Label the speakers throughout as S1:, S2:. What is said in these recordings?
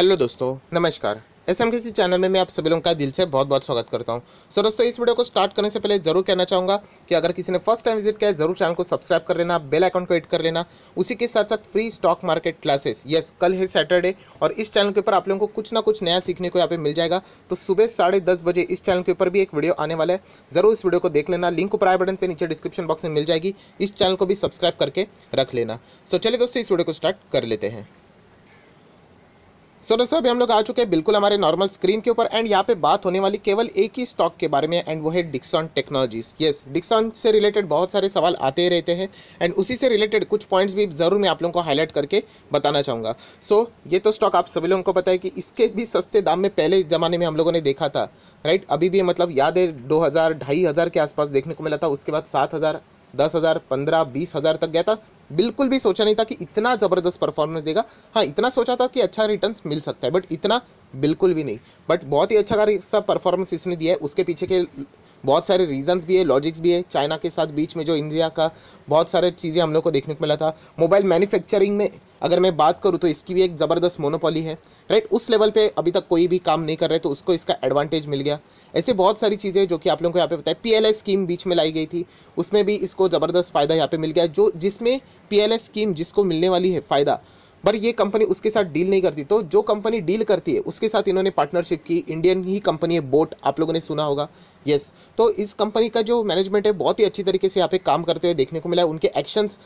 S1: hello दोस्तों नमस्कार S M किसी चैनल में मैं आप सभी लोगों का दिल से बहुत बहुत स्वागत करता हूं सो so, दोस्तों इस वीडियो को स्टार्ट करने से पहले जरूर कहना चाहूँगा कि अगर किसी ने फर्स्ट टाइम विजिट किया है जरूर चैनल को सब्सक्राइब कर लेना बेल आइकन को एड कर लेना उसी के साथ साथ free stock market classes yes कल है सैटरडे और इस चैनल के ऊपर आप लोगों को कुछ ना कुछ नया सीखने को यहाँ पे मिल जाएगा तो सुबह साढ़े बजे इस चैनल के ऊपर भी एक वीडियो आने वाला है जरूर इस वीडियो को देख लेना लिंक ऊपर आए बटन पर नीचे डिस्क्रिप्शन बॉक्स में मिल जाएगी इस चैनल को भी सब्सक्राइब करके रख लेना सो चलिए दोस्तों इस वीडियो को स्टार्ट कर लेते हैं सो दोस्तों अभी हम लोग आ चुके हैं बिल्कुल हमारे नॉर्मल स्क्रीन के ऊपर एंड यहाँ पे बात होने वाली केवल एक ही स्टॉक के बारे में एंड वो है डिक्सॉन टेक्नोलॉजीज यस डिक्सॉन से रिलेटेड बहुत सारे सवाल आते ही रहते हैं एंड उसी से रिलेटेड कुछ पॉइंट्स भी ज़रूर मैं आप लोगों को हाईलाइट करके बताना चाहूँगा सो so, ये तो स्टॉक आप सभी लोगों को पता है कि इसके भी सस्ते दाम में पहले ज़माने में हम लोगों ने देखा था राइट अभी भी मतलब याद है दो हज़ार ढाई हज़ार के आसपास देखने को मिला था उसके बाद सात हज़ार दस हज़ार पंद्रह बीस हज़ार तक गया था बिल्कुल भी सोचा नहीं था कि इतना ज़बरदस्त परफॉर्मेंस देगा हाँ इतना सोचा था कि अच्छा रिटर्न मिल सकता है बट इतना बिल्कुल भी नहीं बट बहुत ही अच्छा सा परफॉर्मेंस इसने दिया है उसके पीछे के बहुत सारे रीजंस भी है लॉजिक्स भी है चाइना के साथ बीच में जो इंडिया का बहुत सारे चीज़ें हम लोग को देखने को मिला था मोबाइल मैन्युफैक्चरिंग में अगर मैं बात करूँ तो इसकी भी एक ज़बरदस्त मोनोपॉली है राइट उस लेवल पे अभी तक कोई भी काम नहीं कर रहे तो उसको इसका एडवांटेज मिल गया ऐसे बहुत सारी चीज़ें जो कि आप लोगों को यहाँ पे बताया पी स्कीम बीच में लाई गई थी उसमें भी इसको ज़बरदस्त फ़ायदा यहाँ पर मिल गया जो जिसमें पी स्कीम जिसको मिलने वाली है फ़ायदा पर ये कंपनी उसके साथ डील नहीं करती तो जो कंपनी डील करती है उसके साथ इन्होंने पार्टनरशिप की इंडियन ही कंपनी है बोट आप लोगों ने सुना होगा यस तो इस कंपनी का जो मैनेजमेंट है बहुत ही अच्छी तरीके से यहाँ पे काम करते हुए देखने को मिला है उनके एक्शंस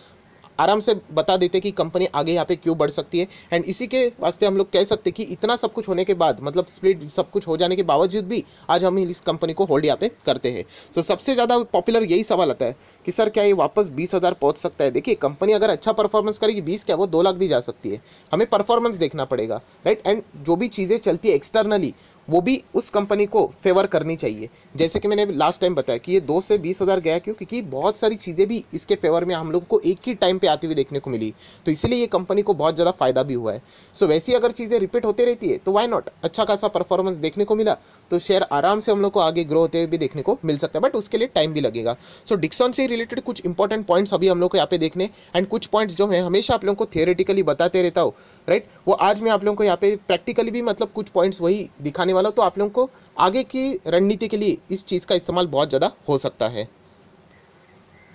S1: आराम से बता देते कि कंपनी आगे यहाँ पे क्यों बढ़ सकती है एंड इसी के वास्ते हम लोग कह सकते कि इतना सब कुछ होने के बाद मतलब स्प्लिट सब कुछ हो जाने के बावजूद भी आज हम इस कंपनी को होल्ड यहाँ पे करते हैं सो so, सबसे ज़्यादा पॉपुलर यही सवाल आता है कि सर क्या ये वापस बीस हज़ार पहुँच सकता है देखिए कंपनी अगर अच्छा परफॉर्मेंस करेगी बीस क्या वो दो लाख भी जा सकती है हमें परफॉर्मेंस देखना पड़ेगा राइट एंड जो भी चीज़ें चलती है एक्सटर्नली वो भी उस कंपनी को फेवर करनी चाहिए जैसे कि मैंने लास्ट टाइम बताया कि ये दो से बीस हज़ार गया क्यों क्योंकि बहुत सारी चीज़ें भी इसके फेवर में हम लोग को एक ही टाइम पे आती हुई देखने को मिली तो इसीलिए ये कंपनी को बहुत ज़्यादा फ़ायदा भी हुआ है सो वैसी अगर चीज़ें रिपीट होती रहती है तो वाई नॉट अच्छा खासा परफॉर्मेंस देखने को मिला तो शेयर आराम से हम लोग को आगे ग्रो होते हुए भी देखने को मिल सकता है बट उसके लिए टाइम भी लगेगा सो डिक्सॉन से रिलेटेड कुछ इंपॉर्टेंट पॉइंट्स अभी हम लोग को यहाँ पे देखने एंड कुछ पॉइंट्स जो है हमेशा आप लोगों को थियोरेटिकली बताते रहता हूँ राइट वो आज मैं आप लोगों को यहाँ पे प्रैक्टिकली भी मतलब कुछ पॉइंट्स वही दिखाने बताने वाला हूँ तो आप लोगों को आगे की रणनीति के लिए इस चीज़ का इस्तेमाल बहुत ज़्यादा हो सकता है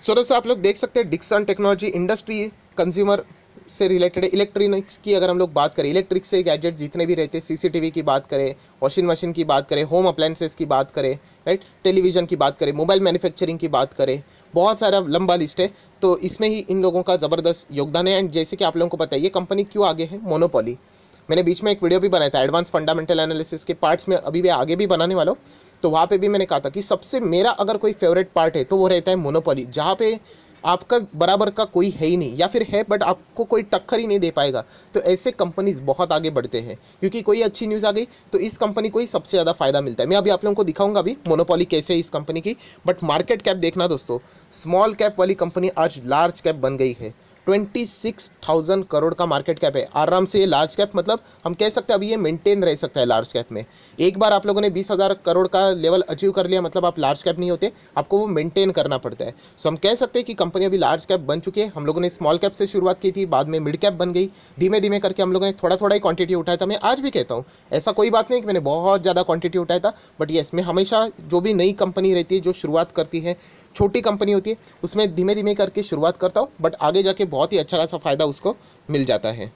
S1: सो दोस्तों आप लोग देख सकते हैं डिक्सन टेक्नोलॉजी इंडस्ट्री कंज्यूमर से रिलेटेड इलेक्ट्रॉनिक्स की अगर हम लोग बात करें इलेक्ट्रिक से गैजेट जितने भी रहते हैं सी की बात करें वॉशिंग मशीन की बात करें होम अप्लाइंसेस की बात करें राइट टेलीविज़न की बात करें मोबाइल मैन्युफैक्चरिंग की बात करें बहुत सारा लंबा लिस्ट है तो इसमें ही इन लोगों का ज़बरदस्त योगदान है एंड जैसे कि आप लोगों को पता है ये कंपनी क्यों आगे है मोनोपोली मैंने बीच में एक वीडियो भी बनाया था एडवांस फंडामेंटल एनालिसिस के पार्ट्स में अभी भी आगे भी बनाने वाला हूँ तो वहाँ पे भी मैंने कहा था कि सबसे मेरा अगर कोई फेवरेट पार्ट है तो वो रहता है मोनोपोली जहाँ पे आपका बराबर का कोई है ही नहीं या फिर है बट आपको कोई टक्कर ही नहीं दे पाएगा तो ऐसे कंपनीज़ बहुत आगे बढ़ते हैं क्योंकि कोई अच्छी न्यूज़ आ गई तो इस कंपनी को ही सबसे ज़्यादा फायदा मिलता है मैं अभी आप लोगों को दिखाऊंगा अभी मोनोपॉली कैसे है इस कंपनी की बट मार्केट कैप देखना दोस्तों स्मॉल कैप वाली कंपनी आज लार्ज कैप बन गई है ट्वेंटी सिक्स थाउजेंड करोड़ का मार्केट कैप है आराम से ये लार्ज कैप मतलब हम कह सकते हैं अभी ये मेंटेन रह सकता है लार्ज कैप में एक बार आप लोगों ने बीस हज़ार करोड़ का लेवल अचीव कर लिया मतलब आप लार्ज कैप नहीं होते आपको वो मेंटेन करना पड़ता है सो हम कह सकते हैं कि कंपनी अभी लार्ज कैप बन चुकी है हम लोगों ने स्मॉल कैप से शुरुआत की थी बाद में मिड कैप बन गई धीमे धीमे करके हम लोगों ने थोड़ा थोड़ा ही क्वांटिटी उठाया था मैं आज भी कहता हूँ ऐसा कोई बात नहीं कि मैंने बहुत ज़्यादा क्वांटिटी उठाया था बट येस मैं हमेशा जो भी नई कंपनी रहती है जो शुरुआत करती है छोटी कंपनी होती है उसमें धीमे धीमे करके शुरुआत करता हूँ बट आगे जाके बहुत ही अच्छा खासा फ़ायदा उसको मिल जाता है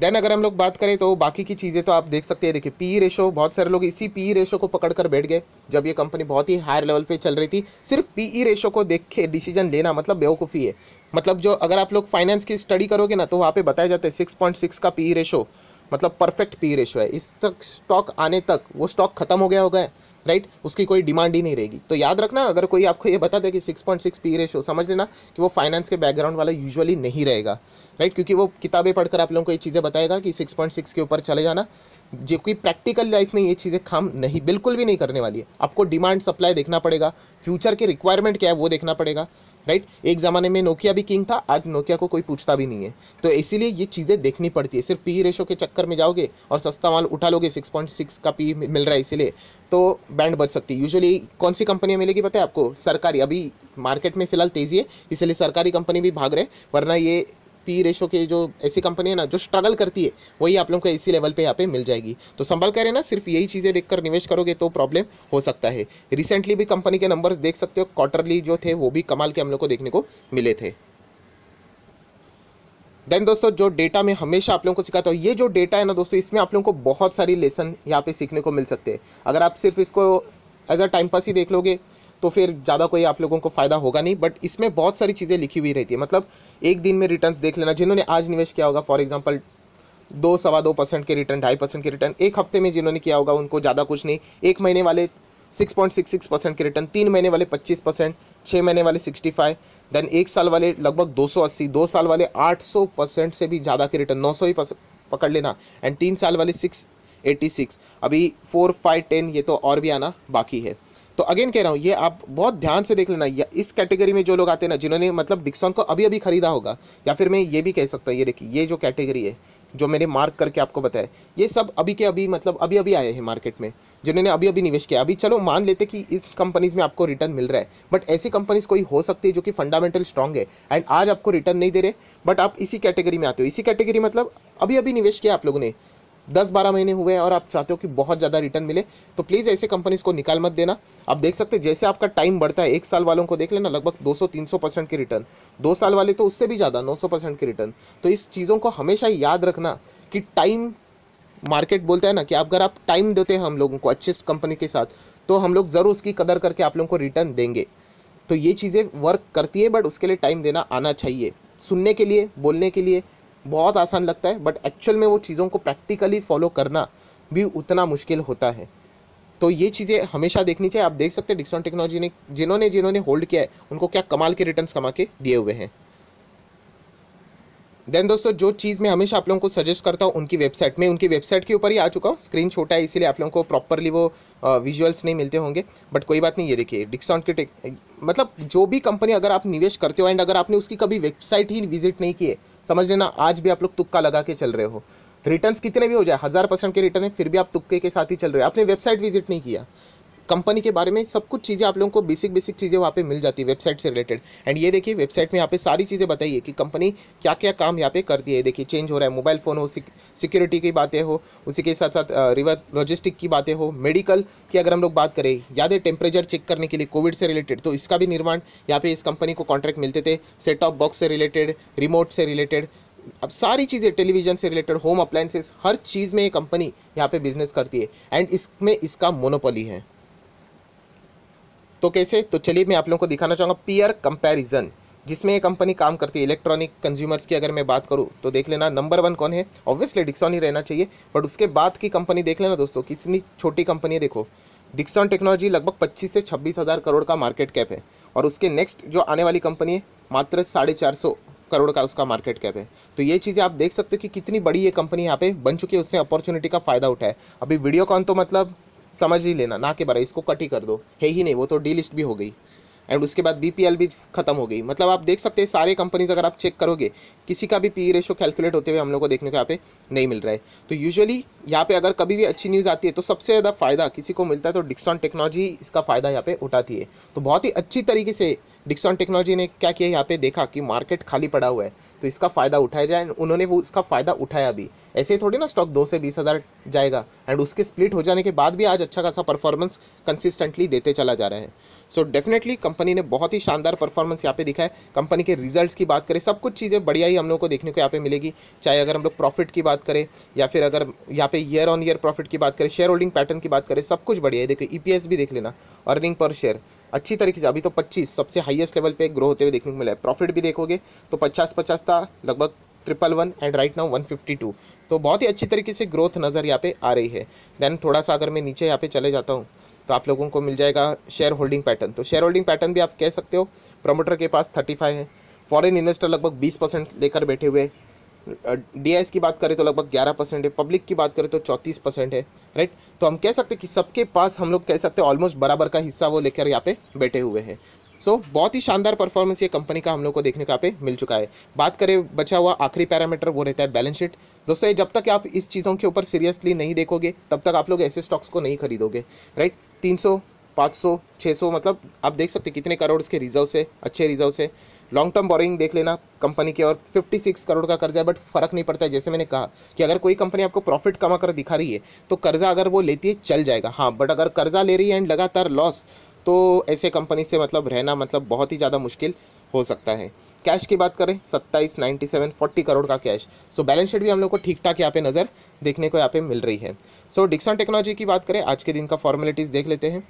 S1: देन अगर हम लोग बात करें तो बाकी की चीज़ें तो आप देख सकते हैं देखिए पी रेशो बहुत सारे लोग इसी पी रेशो को पकड़ कर बैठ गए जब ये कंपनी बहुत ही हायर लेवल पे चल रही थी सिर्फ पी रेशो e को देख के डिसीजन लेना मतलब बेवकूफ़ी है मतलब जो अगर आप लोग फाइनेंस की स्टडी करोगे ना तो वहाँ पे बताया जाता है सिक्स पॉइंट सिक्स का पी रेशो मतलब परफेक्ट पी रेशो है इस तक स्टॉक आने तक वो स्टॉक खत्म हो गया होगा राइट उसकी कोई डिमांड ही नहीं रहेगी तो याद रखना अगर कोई आपको ये बता दे कि six point six P ratio समझ लेना कि वो फाइनेंस के बैकग्राउंड वाला यूजुअली नहीं रहेगा राइट क्योंकि वो किताबें पढ़कर आप लोगों को ये चीज़ें बताएगा कि सिक्स पॉइंट सिक्स के ऊपर चले जाना जो कि प्रैक्टिकल लाइफ में ये चीज़ें काम नहीं बिल्कुल भी नहीं करने वाली है आपको डिमांड सप्लाई देखना पड़ेगा फ्यूचर के रिक्वायरमेंट क्या है वो देखना पड़ेगा राइट एक ज़माने में नोकिया भी किंग था आज नोकिया को कोई पूछता भी नहीं है तो इसीलिए ये चीज़ें देखनी पड़ती है सिर्फ पी रेशो e के चक्कर में जाओगे और सस्ता माल उठा लोगे 6.6 का पी e मिल रहा है इसीलिए तो बैंड बच सकती है यूजुअली कौन सी कंपनियाँ मिलेगी पता है आपको सरकारी अभी मार्केट में फिलहाल तेज़ी है इसीलिए सरकारी कंपनी भी भाग रहे वरना ये पी रेशो के जो ऐसी कंपनी है ना जो स्ट्रगल करती है वही आप लोगों को इसी लेवल पे यहाँ पे मिल जाएगी तो संभल करें ना सिर्फ यही चीज़ें देखकर निवेश करोगे तो प्रॉब्लम हो सकता है रिसेंटली भी कंपनी के नंबर्स देख सकते हो क्वार्टरली जो थे वो भी कमाल के हम लोग को देखने को मिले थे देन दोस्तों जो डेटा में हमेशा आप लोगों को सिखाता हूँ ये जो डेटा है ना दोस्तों इसमें आप लोगों को बहुत सारी लेसन यहाँ पे सीखने को मिल सकते हैं अगर आप सिर्फ इसको एज अ टाइम पास ही देख लोगे तो फिर ज़्यादा कोई आप लोगों को फ़ायदा होगा नहीं बट इसमें बहुत सारी चीज़ें लिखी हुई रहती है मतलब एक दिन में रिटर्न्स देख लेना जिन्होंने आज निवेश किया होगा फॉर एग्जांपल दो सवा दो परसेंट के रिटर्न ढाई परसेंट के रिटर्न एक हफ्ते में जिन्होंने किया होगा उनको ज़्यादा कुछ नहीं एक महीने वाले six point six six percent के रिटर्न तीन महीने वाले पच्चीस परसेंट छः महीने वाले सिक्सटी फाइव देन एक साल वाले लगभग दो सौ अस्सी दो साल वाले आठ सौ परसेंट से भी ज़्यादा के रिटर्न नौ सौ ही पकड़ लेना एंड तीन साल वाले सिक्स एट्टी सिक्स अभी फोर फाइव टेन ये तो और भी आना बाकी है तो अगेन कह रहा हूँ ये आप बहुत ध्यान से देख लेना इस कैटेगरी में जो लोग आते हैं ना जिन्होंने मतलब डिक्सॉन को अभी अभी खरीदा होगा या फिर मैं ये भी कह सकता हूँ ये देखिए ये जो कैटेगरी है जो मैंने मार्क करके आपको बताया ये सब अभी के अभी मतलब अभी अभी आए हैं मार्केट में जिन्होंने अभी अभी निवेश किया अभी चलो मान लेते कि इस कंपनीज़ में आपको रिटर्न मिल रहा है बट ऐसी कंपनीज कोई हो सकती है जो कि फंडामेंटल स्ट्रॉन्ग है एंड आज आपको रिटर्न नहीं दे रहे बट आप इसी कैटेगरी में आते हो इसी कैटेगरी मतलब अभी अभी निवेश किया आप लोगों ने दस बारह महीने हुए हैं और आप चाहते हो कि बहुत ज़्यादा रिटर्न मिले तो प्लीज़ ऐसे कंपनीज़ को निकाल मत देना आप देख सकते हैं जैसे आपका टाइम बढ़ता है एक साल वालों को देख लेना लगभग 200-300 परसेंट के रिटर्न दो साल वाले तो उससे भी ज़्यादा 900 परसेंट के रिटर्न तो इस चीज़ों को हमेशा याद रखना कि टाइम मार्केट बोलता है ना कि अगर आप टाइम देते हैं हम लोगों को अच्छे कंपनी के साथ तो हम लोग ज़रूर उसकी कदर करके आप लोगों को रिटर्न देंगे तो ये चीज़ें वर्क करती है बट उसके लिए टाइम देना आना चाहिए सुनने के लिए बोलने के लिए बहुत आसान लगता है बट एक्चुअल में वो चीज़ों को प्रैक्टिकली फॉलो करना भी उतना मुश्किल होता है तो ये चीज़ें हमेशा देखनी चाहिए आप देख सकते हैं डिक्सॉन टेक्नोलॉजी ने जिन्होंने जिन्होंने होल्ड किया है उनको क्या कमाल के रिटर्न्स कमा के दिए हुए हैं देन दोस्तों जो चीज़ मैं हमेशा आप लोगों को सजेस्ट करता हूँ उनकी वेबसाइट में उनकी वेबसाइट के ऊपर ही आ चुका हूँ स्क्रीन छोटा है इसीलिए आप लोगों को प्रॉपरली वो विजुअल्स नहीं मिलते होंगे बट कोई बात नहीं ये देखिए डिस्काउंट के टेक मतलब जो भी कंपनी अगर आप निवेश करते हो एंड अगर आपने उसकी कभी वेबसाइट ही विजिट नहीं किए समझ लेना आज भी आप लोग तुक्का लगा के चल रहे हो रिटर्न कितने भी हो जाए हज़ार परसेंट के रिटर्न है फिर भी आप तुक्के के साथ ही चल रहे हो आपने वेबसाइट विजिट नहीं किया कंपनी के बारे में सब कुछ चीज़ें आप लोगों को बेसिक बेसिक चीज़ें वहाँ पे मिल जाती है वेबसाइट से रिलेटेड एंड ये देखिए वेबसाइट में यहाँ पे सारी चीज़ें बताइए कि कंपनी क्या क्या काम यहाँ पे करती है देखिए चेंज हो रहा है मोबाइल फ़ोन हो सिक्योरिटी की बातें हो उसी के साथ साथ रिवर्स लॉजिस्टिक की बातें हो मेडिकल की अगर हम लोग बात करें याद है टेम्परेचर चेक करने के लिए कोविड से रिलेटेड तो इसका भी निर्माण यहाँ पे इस कंपनी को कॉन्ट्रैक्ट मिलते थे सेट ऑफ बॉक्स से रिलेटेड रिमोट से रिलेटेड अब सारी चीज़ें टेलीविज़न से रिलेटेड होम अप्लाइंसेस हर चीज़ में ये कंपनी यहाँ पे बिजनेस करती है एंड इसमें इसका मोनोपोली है तो कैसे तो चलिए मैं आप लोगों को दिखाना चाहूँगा पीयर कंपैरिजन जिसमें ये कंपनी काम करती है इलेक्ट्रॉनिक कंज्यूमर्स की अगर मैं बात करूँ तो देख लेना नंबर वन कौन है ऑब्वियसली डिक्सॉन ही रहना चाहिए बट उसके बाद की कंपनी देख लेना दोस्तों कितनी छोटी कंपनी है देखो डिक्सॉन टेक्नोलॉजी लगभग पच्चीस से छब्बीस हज़ार करोड़ का मार्केट कैप है और उसके नेक्स्ट जो आने वाली कंपनी है मात्र साढ़े चार सौ करोड़ का उसका मार्केट कैप है तो ये चीज़ें आप देख सकते हो कि कितनी बड़ी ये कंपनी यहाँ पे बन चुकी है उसने अपॉर्चुनिटी का फ़ायदा उठाया अभी वीडियो कॉन तो मतलब समझ ही लेना ना के बरा इसको कट ही कर दो है ही नहीं वो तो डी लिस्ट भी हो गई एंड उसके बाद बी भी खत्म हो गई मतलब आप देख सकते हैं सारे कंपनीज अगर आप चेक करोगे किसी का भी पी रेशो कैलकुलेट होते हुए हम लोग को देखने को यहाँ पे नहीं मिल रहा है तो यूजुअली यहाँ पे अगर कभी भी अच्छी न्यूज़ आती है तो सबसे ज़्यादा फ़ायदा किसी को मिलता है तो डिक्सॉन टेक्नोलॉजी इसका फ़ायदा यहाँ पे उठाती है तो बहुत ही अच्छी तरीके से डिक्सॉन टेक्नोलॉजी ने क्या किया यहाँ पे देखा कि मार्केट खाली पड़ा हुआ है तो इसका फ़ायदा उठाया जाए उन्होंने वो इसका फ़ायदा उठाया भी ऐसे थोड़ी ना स्टॉक दो से बीस हज़ार जाएगा एंड उसके स्प्लिट हो जाने के बाद भी आज अच्छा खासा परफॉर्मेंस कंसिस्टेंटली देते चला जा रहा है सो डेफिनेटली कंपनी ने बहुत ही शानदार परफॉर्मेंस यहाँ पे दिखा है कंपनी के रिजल्ट्स की बात करें सब कुछ चीज़ें बढ़िया ही हम लोग को देखने को यहाँ पे मिलेगी चाहे अगर हम लोग प्रॉफिट की बात करें या फिर अगर यहाँ पे ईयर ऑन ईयर प्रॉफिट की बात करें शेयर होल्डिंग पैटर्न की बात करें सब कुछ बढ़िया है देखो ई e भी देख लेना अर्निंग पर शेयर अच्छी तरीके से अभी तो पच्चीस सबसे हाइएस्ट लेवल पर ग्रो होते हुए देखने को मिला है प्रॉफिट भी देखोगे तो पचास पचास था लगभग triple one and right now one fifty two तो बहुत ही अच्छी तरीके से ग्रोथ नज़र यहाँ पे आ रही है देन थोड़ा सा अगर मैं नीचे यहाँ पे चले जाता हूँ तो आप लोगों को मिल जाएगा शेयर होल्डिंग पैटर्न तो शेयर होल्डिंग पैटर्न भी आप कह सकते हो प्रमोटर के पास थर्टी फाइव है फॉरेन इन्वेस्टर लगभग बीस परसेंट लेकर बैठे हुए डी की बात करें तो लगभग ग्यारह परसेंट है पब्लिक की बात करें तो चौंतीस परसेंट है राइट तो हम कह सकते हैं कि सबके पास हम लोग कह सकते हैं ऑलमोस्ट बराबर का हिस्सा वो लेकर यहाँ पे बैठे हुए हैं सो so, बहुत ही शानदार परफॉर्मेंस ये कंपनी का हम लोग को देखने का पे मिल चुका है बात करें बचा हुआ आखिरी पैरामीटर वो रहता है बैलेंस शीट दोस्तों ये जब तक आप इस चीज़ों के ऊपर सीरियसली नहीं देखोगे तब तक आप लोग ऐसे स्टॉक्स को नहीं खरीदोगे राइट तीन सौ पाँच सौ छः सौ मतलब आप देख सकते कितने करोड़ के रिजर्व से अच्छे रिजर्व से लॉन्ग टर्म बोरिंग देख लेना कंपनी के और 56 करोड़ का कर्जा है बट फर्क नहीं पड़ता है जैसे मैंने कहा कि अगर कोई कंपनी आपको प्रॉफिट कमा कर दिखा रही है तो कर्जा अगर वो लेती है चल जाएगा हाँ बट अगर कर्जा ले रही है एंड लगातार लॉस तो ऐसे कंपनी से मतलब रहना मतलब बहुत ही ज़्यादा मुश्किल हो सकता है कैश की बात करें सत्ताईस नाइन्टी सेवन फोर्टी करोड़ का कैश सो बैलेंस शीट भी हम लोग को ठीक ठाक यहाँ पे नज़र देखने को यहाँ पे मिल रही है सो डिक्सन टेक्नोलॉजी की बात करें आज के दिन का फॉर्मेलिटीज़ देख लेते हैं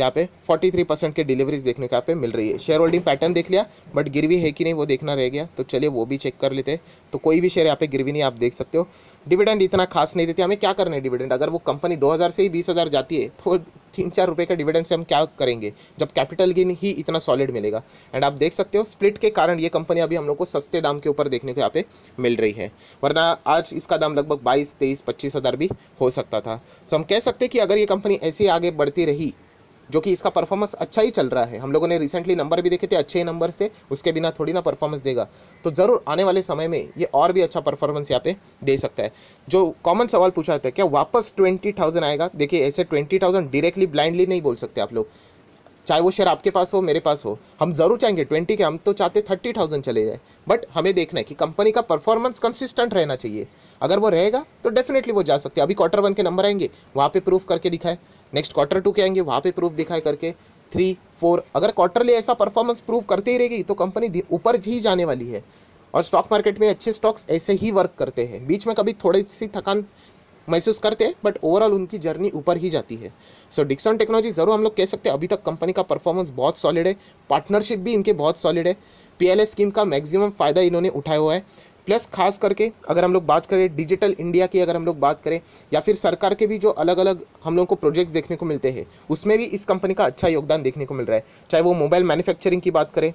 S1: यहाँ पे 43 परसेंट के डिलीवरीज देखने को यहाँ पे मिल रही है शेयर होल्डिंग पैटर्न देख लिया बट गिरवी है कि नहीं वो देखना रह गया तो चलिए वो भी चेक कर लेते हैं तो कोई भी शेयर यहाँ पे गिरवी नहीं आप देख सकते हो डिविडेंड इतना खास नहीं देते हमें क्या करना है डिविडेंड अगर वो कंपनी 2000 से ही 20000 जाती है तो तीन चार रुपये का डिविडेंड से हम क्या करेंगे जब कैपिटल गेन ही इतना सॉलिड मिलेगा एंड आप देख सकते हो स्प्लिट के कारण ये कंपनी अभी हम लोग को सस्ते दाम के ऊपर देखने को यहाँ पे मिल रही है वरना आज इसका दाम लगभग बाईस तेईस पच्चीस हज़ार भी हो सकता था सो हम कह सकते हैं कि अगर ये कंपनी ऐसे आगे बढ़ती रही जो कि इसका परफॉर्मेंस अच्छा ही चल रहा है हम लोगों ने रिसेंटली नंबर भी देखे थे अच्छे नंबर से उसके बिना थोड़ी ना परफॉर्मेंस देगा तो ज़रूर आने वाले समय में ये और भी अच्छा परफॉर्मेंस यहाँ पे दे सकता है जो कॉमन सवाल पूछा जाता है क्या वापस ट्वेंटी थाउजेंड आएगा देखिए ऐसे ट्वेंटी थाउजेंड डायरेक्टली ब्लाइंडली नहीं बोल सकते आप लोग चाहे वो शेयर आपके पास हो मेरे पास हो हम ज़रूर चाहेंगे ट्वेंटी के हम तो चाहते थर्टी थाउजेंड चले जाए बट हमें देखना है कि कंपनी का परफॉर्मेंस कंसिस्टेंट रहना चाहिए अगर वो रहेगा तो डेफिनेटली वो जा सकते हैं अभी क्वार्टर वन के नंबर आएंगे वहाँ पे प्रूफ करके दिखाए नेक्स्ट क्वार्टर टू के आएंगे वहाँ पे प्रूफ दिखाए करके थ्री फोर अगर क्वार्टरली ऐसा परफॉर्मेंस प्रूफ करती ही रहेगी तो कंपनी ऊपर ही जाने वाली है और स्टॉक मार्केट में अच्छे स्टॉक्स ऐसे ही वर्क करते हैं बीच में कभी थोड़ी सी थकान महसूस करते हैं बट ओवरऑल उनकी जर्नी ऊपर ही जाती है सो डिक्सन टेक्नोलॉजी ज़रूर हम लोग कह सकते हैं अभी तक कंपनी का परफॉर्मेंस बहुत सॉलिड है पार्टनरशिप भी इनके बहुत सॉलिड है पीएलए स्कीम का मैक्सिमम फ़ायदा इन्होंने उठाया हुआ है प्लस खास करके अगर हम लोग बात करें डिजिटल इंडिया की अगर हम लोग बात करें या फिर सरकार के भी जो अलग अलग हम लोग को प्रोजेक्ट्स देखने को मिलते हैं उसमें भी इस कंपनी का अच्छा योगदान देखने को मिल रहा है चाहे वो मोबाइल मैन्युफैक्चरिंग की बात करें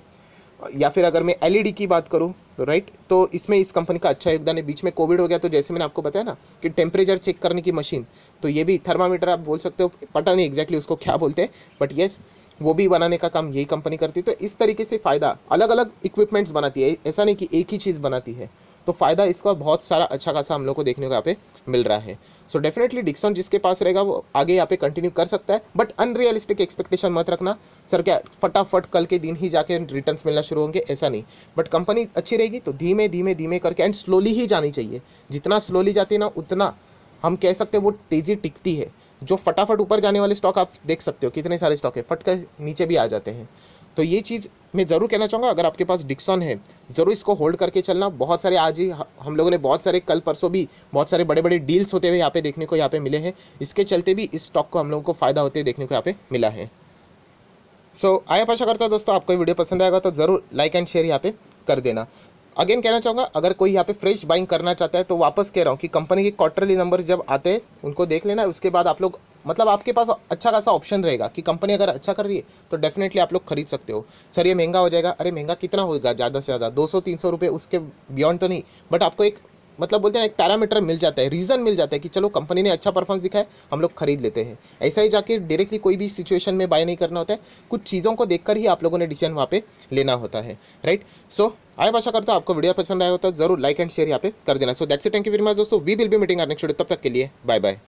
S1: या फिर अगर मैं एलईडी e की बात करूँ राइट तो इसमें इस कंपनी का अच्छा योगदान है बीच में कोविड हो गया तो जैसे मैंने आपको बताया ना कि टेम्परेचर चेक करने की मशीन तो ये भी थर्मामीटर आप बोल सकते हो पता नहीं एग्जैक्टली उसको क्या बोलते हैं बट येस वो भी बनाने का काम यही कंपनी करती है तो इस तरीके से फ़ायदा अलग अलग इक्विपमेंट्स बनाती है ऐसा नहीं कि एक ही चीज़ बनाती है तो फ़ायदा इसका बहुत सारा अच्छा खासा हम लोग को देखने को यहाँ पे मिल रहा है सो डेफिनेटली डिक्सन जिसके पास रहेगा वो आगे यहाँ पे कंटिन्यू कर सकता है बट अनरियलिस्टिक एक्सपेक्टेशन मत रखना सर क्या फटाफट कल के दिन ही जाके रिटर्न मिलना शुरू होंगे ऐसा नहीं बट कंपनी अच्छी रहेगी तो धीमे धीमे धीमे करके एंड स्लोली ही जानी चाहिए जितना स्लोली जाती है ना उतना हम कह सकते हैं वो तेज़ी टिकती है जो फटाफट ऊपर जाने वाले स्टॉक आप देख सकते हो कितने सारे स्टॉक है फट कर नीचे भी आ जाते हैं तो ये चीज़ मैं ज़रूर कहना चाहूँगा अगर आपके पास डिक्सन है ज़रूर इसको होल्ड करके चलना बहुत सारे आज ही हम लोगों ने बहुत सारे कल परसों भी बहुत सारे बड़े बड़े डील्स होते हुए यहाँ पे देखने को यहाँ पे मिले हैं इसके चलते भी इस स्टॉक को हम लोगों को फ़ायदा होते हुए देखने को यहाँ पे मिला है सो so, आया पाशा करता हूँ दोस्तों आपको वीडियो पसंद आएगा तो ज़रूर लाइक एंड शेयर यहाँ पे कर देना अगेन कहना चाहूँगा अगर कोई यहाँ पे फ्रेश बाइंग करना चाहता है तो वापस कह रहा हूँ कि कंपनी के क्वार्टरली नंबर जब आते हैं उनको देख लेना उसके बाद आप लोग मतलब आपके पास अच्छा खासा ऑप्शन रहेगा कि कंपनी अगर अच्छा कर रही है तो डेफिनेटली आप लोग खरीद सकते हो सर ये महंगा हो जाएगा अरे महंगा कितना होगा ज़्यादा से ज़्यादा दो सौ तीन सौ रुपये उसके बियॉन्ड तो नहीं बट आपको एक मतलब बोलते हैं एक पैरामीटर मिल जाता है रीज़न मिल जाता है कि चलो कंपनी ने अच्छा परफॉर्मेंस दिखाया हम लोग खरीद लेते हैं ऐसा ही जाके डायरेक्टली कोई भी सिचुएशन में बाय नहीं करना होता है कुछ चीज़ों को देखकर ही आप लोगों ने डिसीजन वहाँ पे लेना होता है राइट सो आई आशा करता हूँ आपको वीडियो पसंद आया होता है जरूर लाइक एंड शेयर यहाँ पे कर देना so that's thank you very much दोस्तों वी विल भी मीटिंग आर नेक्स्ट तब तक के लिए बाय बाय